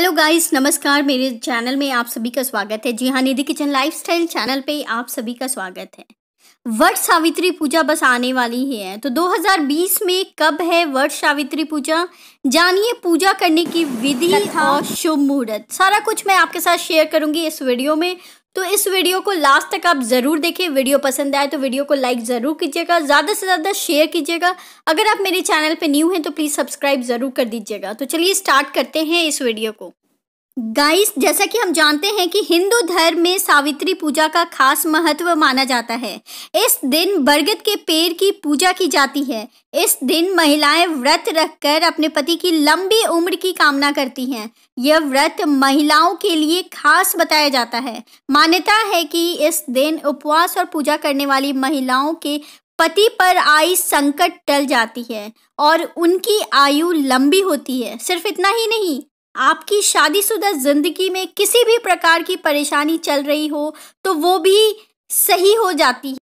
hello guys नमस्कार मेरे channel में आप सभी का स्वागत है जी हाँ निधि किचन लाइफस्टाइल चैनल पे आप सभी का स्वागत है वट सावित्री पूजा बस आने वाली ही है तो 2020 में कब है वट सावित्री पूजा जानिए पूजा करने की विधि और शुभ मुहूर्त सारा कुछ मैं आपके साथ शेयर करूंगी इस वीडियो में तो इस वीडियो को लास्ट तक आप ज़रूर देखें वीडियो पसंद आए तो वीडियो को लाइक ज़रूर कीजिएगा ज़्यादा से ज़्यादा शेयर कीजिएगा अगर आप मेरे चैनल पर न्यू हैं तो प्लीज़ सब्सक्राइब ज़रूर कर दीजिएगा तो चलिए स्टार्ट करते हैं इस वीडियो को गाइस जैसा कि हम जानते हैं कि हिंदू धर्म में सावित्री पूजा का खास महत्व माना जाता है इस दिन बरगद के पेड़ की पूजा की जाती है इस दिन महिलाएं व्रत रखकर अपने पति की लंबी उम्र की कामना करती हैं यह व्रत महिलाओं के लिए खास बताया जाता है मान्यता है कि इस दिन उपवास और पूजा करने वाली महिलाओं के पति पर आई संकट टल जाती है और उनकी आयु लंबी होती है सिर्फ इतना ही नहीं आपकी शादीशुदा ज़िंदगी में किसी भी प्रकार की परेशानी चल रही हो तो वो भी सही हो जाती है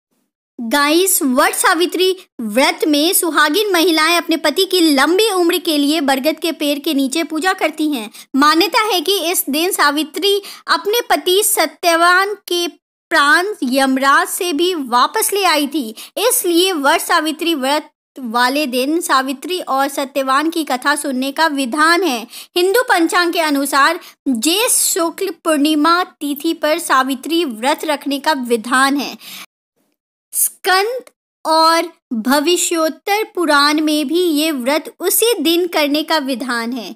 गाइस वट सावित्री व्रत में सुहागिन महिलाएं अपने पति की लंबी उम्र के लिए बरगद के पेड़ के नीचे पूजा करती हैं मान्यता है कि इस दिन सावित्री अपने पति सत्यवान के प्राण यमराज से भी वापस ले आई थी इसलिए वट सावित्री व्रत वाले दिन सावित्री और सत्यवान की कथा सुनने का विधान है हिंदू पंचांग के अनुसार जेस शुक्ल पूर्णिमा तिथि पर सावित्री व्रत रखने का विधान है स्कंद और भविष्योत्तर पुराण में भी ये व्रत उसी दिन करने का विधान है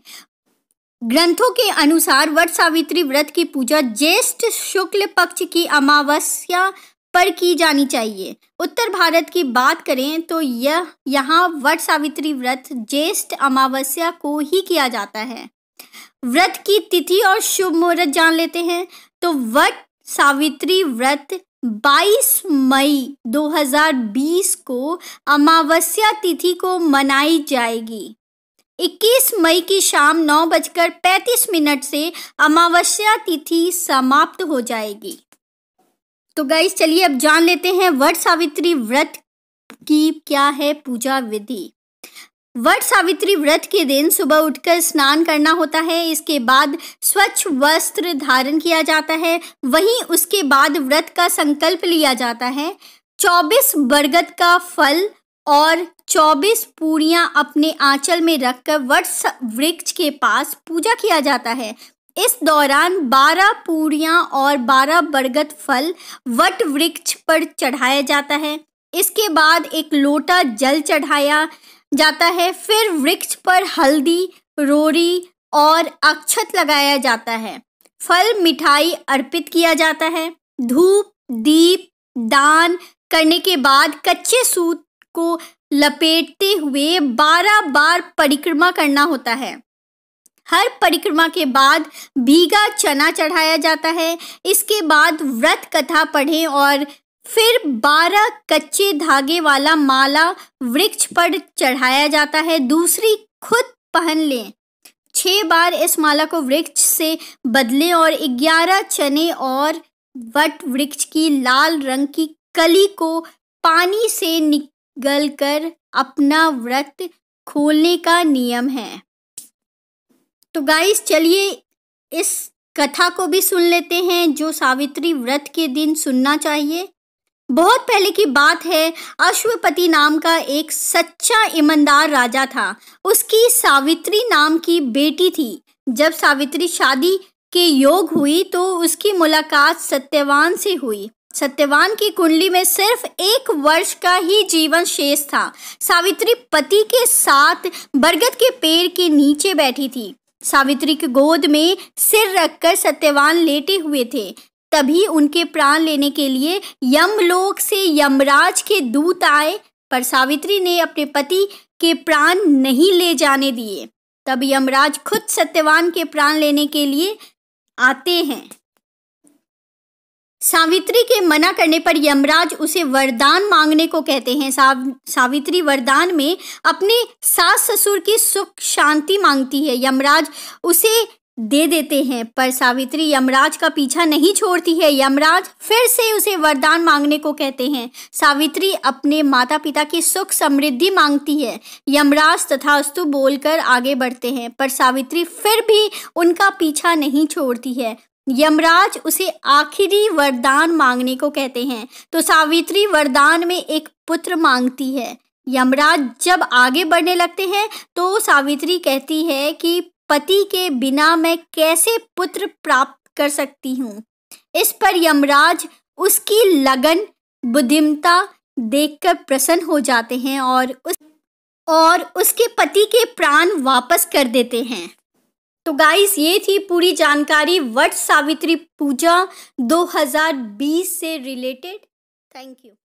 ग्रंथों के अनुसार वट सावित्री व्रत की पूजा ज्येष्ठ शुक्ल पक्ष की अमावस्या पर की जानी चाहिए उत्तर भारत की बात करें तो यह यहाँ वट सावित्री व्रत ज्येष्ठ अमावस्या को ही किया जाता है व्रत की तिथि और शुभ मुहूर्त जान लेते हैं तो वट सावित्री व्रत 22 मई 2020 को अमावस्या तिथि को मनाई जाएगी 21 मई की शाम नौ बजकर पैंतीस मिनट से अमावस्या तिथि समाप्त हो जाएगी तो गाइस चलिए अब जान लेते हैं वट सावित्री व्रत की क्या है पूजा विधि वट सावित्री व्रत के दिन सुबह उठकर स्नान करना होता है इसके बाद स्वच्छ वस्त्र धारण किया जाता है वहीं उसके बाद व्रत का संकल्प लिया जाता है चौबीस बरगद का फल और 24 पूड़ियाँ अपने आंचल में रखकर वट वृक्ष के पास पूजा किया जाता है इस दौरान बारह पूड़ियाँ और बारह बरगद फल वट वृक्ष पर चढ़ाया जाता है इसके बाद एक लोटा जल चढ़ाया जाता है फिर वृक्ष पर हल्दी रोरी और अक्षत लगाया जाता है फल मिठाई अर्पित किया जाता है धूप दीप दान करने के बाद कच्चे सूत को लपेटते हुए बारह बार परिक्रमा करना होता है हर परिक्रमा के बाद भीगा चना चढ़ाया जाता है इसके बाद व्रत कथा पढ़ें और फिर बारह कच्चे धागे वाला माला वृक्ष पर चढ़ाया जाता है दूसरी खुद पहन लें छः बार इस माला को वृक्ष से बदलें और ग्यारह चने और वट वृक्ष की लाल रंग की कली को पानी से निकलकर कर अपना व्रत खोलने का नियम है तो गाइस चलिए इस कथा को भी सुन लेते हैं जो सावित्री व्रत के दिन सुनना चाहिए बहुत पहले की बात है अश्वपति नाम का एक सच्चा ईमानदार राजा था उसकी सावित्री नाम की बेटी थी जब सावित्री शादी के योग हुई तो उसकी मुलाकात सत्यवान से हुई सत्यवान की कुंडली में सिर्फ एक वर्ष का ही जीवन शेष था सावित्री पति के साथ बरगद के पेड़ के नीचे बैठी थी सावित्री की गोद में सिर रखकर सत्यवान लेटे हुए थे तभी उनके प्राण लेने के लिए यमलोक से यमराज के दूत आए पर सावित्री ने अपने पति के प्राण नहीं ले जाने दिए तब यमराज खुद सत्यवान के प्राण लेने के लिए आते हैं सावित्री के मना करने पर यमराज उसे वरदान मांगने को कहते हैं साव, सावित्री वरदान में अपने सास ससुर की सुख शांति मांगती है यमराज उसे दे देते हैं पर सावित्री यमराज का पीछा नहीं छोड़ती है यमराज फिर से उसे वरदान मांगने को कहते हैं सावित्री अपने माता पिता की सुख समृद्धि मांगती है यमराज तथास्तु बोलकर आगे बढ़ते हैं पर सावित्री फिर भी उनका पीछा नहीं छोड़ती है यमराज उसे आखिरी वरदान मांगने को कहते हैं तो सावित्री वरदान में एक पुत्र मांगती है यमराज जब आगे बढ़ने लगते हैं तो सावित्री कहती है कि पति के बिना मैं कैसे पुत्र प्राप्त कर सकती हूँ इस पर यमराज उसकी लगन बुद्धिमता देखकर प्रसन्न हो जाते हैं और उस और उसके पति के प्राण वापस कर देते हैं तो गाइस ये थी पूरी जानकारी वट सावित्री पूजा 2020 से रिलेटेड थैंक यू